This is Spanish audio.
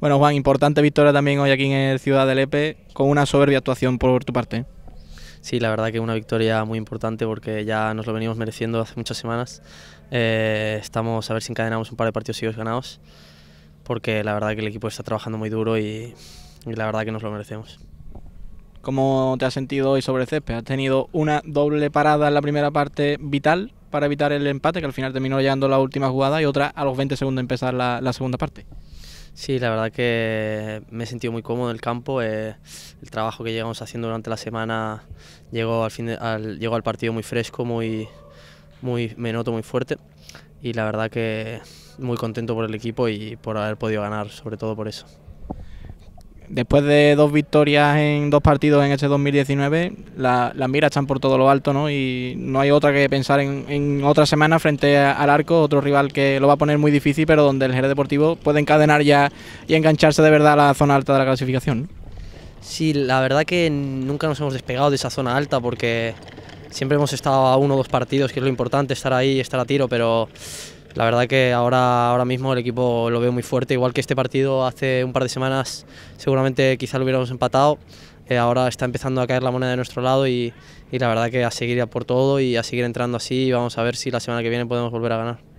Bueno, Juan, importante victoria también hoy aquí en Ciudad del Epe, con una soberbia actuación por tu parte. Sí, la verdad que una victoria muy importante porque ya nos lo venimos mereciendo hace muchas semanas. Eh, estamos a ver si encadenamos un par de partidos seguidos ganados, porque la verdad que el equipo está trabajando muy duro y, la verdad que nos lo merecemos. ¿Cómo te has sentido hoy sobre césped? ¿Has tenido una doble parada en la primera parte vital para evitar el empate, que al final terminó llegando la última jugada, y otra a los 20 segundos de empezar la segunda parte? Sí, la verdad que me he sentido muy cómodo en el campo. Eh, el trabajo que llegamos haciendo durante la semana llegó al, fin llegó al partido muy fresco, muy, muy, me noto muy fuerte y la verdad que muy contento por el equipo y por haber podido ganar, sobre todo por eso después de dos victorias en dos partidos en este 2019, la, las miras están por todo lo alto, ¿no? Y no hay otra que pensar en, otra semana frente al arco, otro rival que lo va a poner muy difícil, pero donde el Jerez Deportivo puede encadenar ya y engancharse de verdad a la zona alta de la clasificación. Sí, la verdad que nunca nos hemos despegado de esa zona alta porque siempre hemos estado a uno o dos partidos, que es lo importante, estar ahí, estar a tiro, pero la verdad que ahora, ahora mismo el equipo lo veo muy fuerte, igual que este partido hace un par de semanas seguramente quizá lo hubiéramos empatado, eh, ahora está empezando a caer la moneda de nuestro lado y, la verdad que a seguir por todo y a seguir entrando así y vamos a ver si la semana que viene podemos volver a ganar.